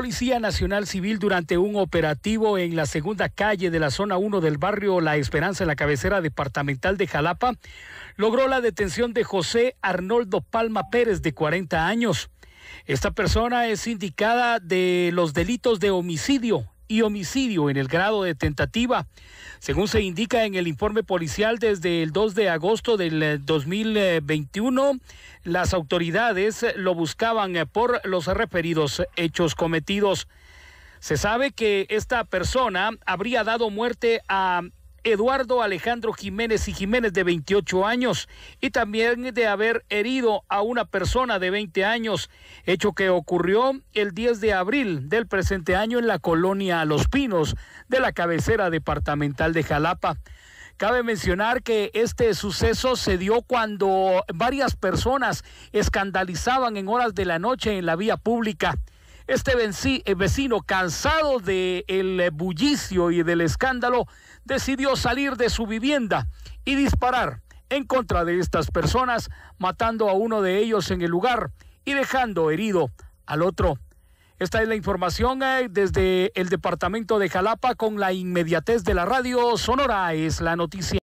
Policía Nacional Civil durante un operativo en la segunda calle de la zona 1 del barrio La Esperanza en la cabecera departamental de Jalapa logró la detención de José Arnoldo Palma Pérez de 40 años. Esta persona es indicada de los delitos de homicidio y homicidio en el grado de tentativa. Según se indica en el informe policial desde el 2 de agosto del 2021, eh, las autoridades lo buscaban eh, por los referidos hechos cometidos. Se sabe que esta persona habría dado muerte a Eduardo Alejandro Jiménez y Jiménez de 28 años y también de haber herido a una persona de 20 años, hecho que ocurrió el 10 de abril del presente año en la colonia Los Pinos de la cabecera departamental de Jalapa. Cabe mencionar que este suceso se dio cuando varias personas escandalizaban en horas de la noche en la vía pública. Este eh, vecino, cansado del el eh, bullicio y del escándalo, decidió salir de su vivienda y disparar en contra de estas personas, matando a uno de ellos en el lugar y dejando herido al otro. Esta es la información eh, desde el departamento de Jalapa con la inmediatez de la radio Sonora es la noticia.